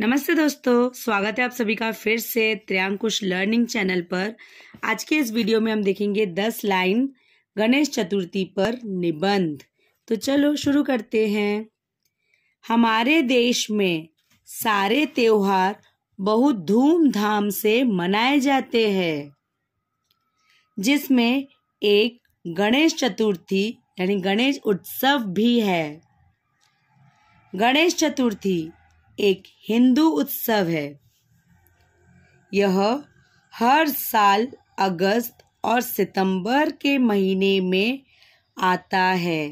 नमस्ते दोस्तों स्वागत है आप सभी का फिर से त्रियांकुश लर्निंग चैनल पर आज के इस वीडियो में हम देखेंगे दस लाइन गणेश चतुर्थी पर निबंध तो चलो शुरू करते हैं हमारे देश में सारे त्योहार बहुत धूमधाम से मनाए जाते हैं जिसमें एक गणेश चतुर्थी यानी गणेश उत्सव भी है गणेश चतुर्थी एक हिंदू उत्सव है यह हर साल अगस्त और सितंबर के महीने में आता है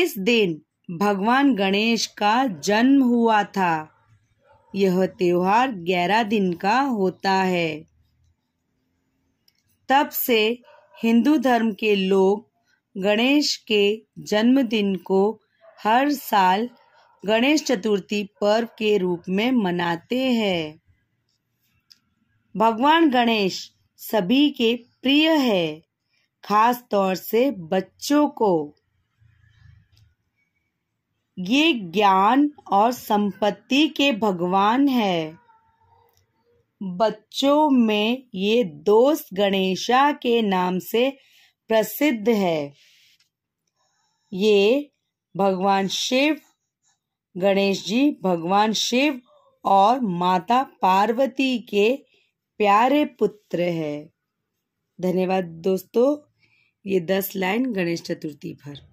इस दिन भगवान गणेश का जन्म हुआ था यह त्योहार ग्यारह दिन का होता है तब से हिंदू धर्म के लोग गणेश के जन्मदिन को हर साल गणेश चतुर्थी पर्व के रूप में मनाते हैं भगवान गणेश सभी के प्रिय है खास तौर से बच्चों को ये ज्ञान और संपत्ति के भगवान है बच्चों में ये दोस्त गणेशा के नाम से प्रसिद्ध है ये भगवान शिव गणेश जी भगवान शिव और माता पार्वती के प्यारे पुत्र है धन्यवाद दोस्तों ये दस लाइन गणेश चतुर्थी पर